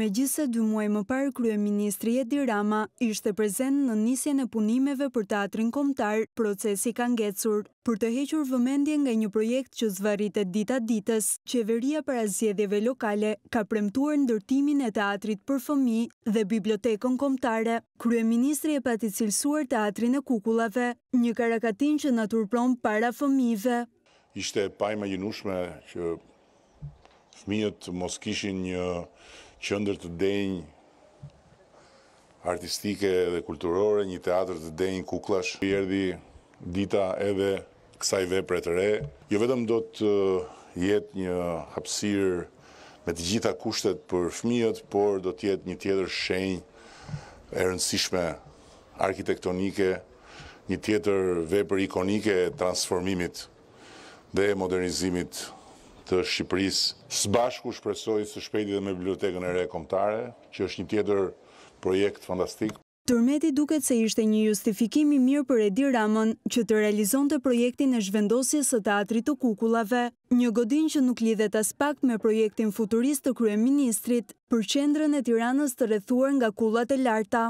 me gjithse dy muaj më parë krye ministri Edi Rama ishte prezent në nisje në punimeve për teatrin komtar, procesi ka ngecur. Për të hequr vëmendje nga një projekt që e dita ditës, qeveria për azjedjeve lokale ka premtuar ndërtimin e teatrit për fëmi dhe bibliotekon komtare. Krye ministri e pati cilësuar teatrin e kukulave, një karakatin që turpron para fëmive. Ishte pajma jenushme që fëmijët mos kishin një qëndër të denjë artistike dhe kulturore, një teatr të denjë kuklash. Erdi dita edhe kësaj vepre të re. Jo vetëm do të uh, jetë një hapsirë me të gjitha kushtet për fëmijët, por do të jetë një tjetër shenjë e rëndësishme arkitektonike, një tjetër vepër ikonike e transformimit dhe modernizimit të Shqipërisë. Së bashku shpresoj së shpejti dhe me bibliotekën e re komtare, që është një tjetër projekt fantastik. Tërmeti duket se ishte një justifikimi mirë për Edi Ramon që të realizon të projektin e zhvendosje së teatrit të kukulave, një godin që nuk lidhet as pak me projektin futurist të krye ministrit për qendrën e tiranës të rethuar nga kullat e larta.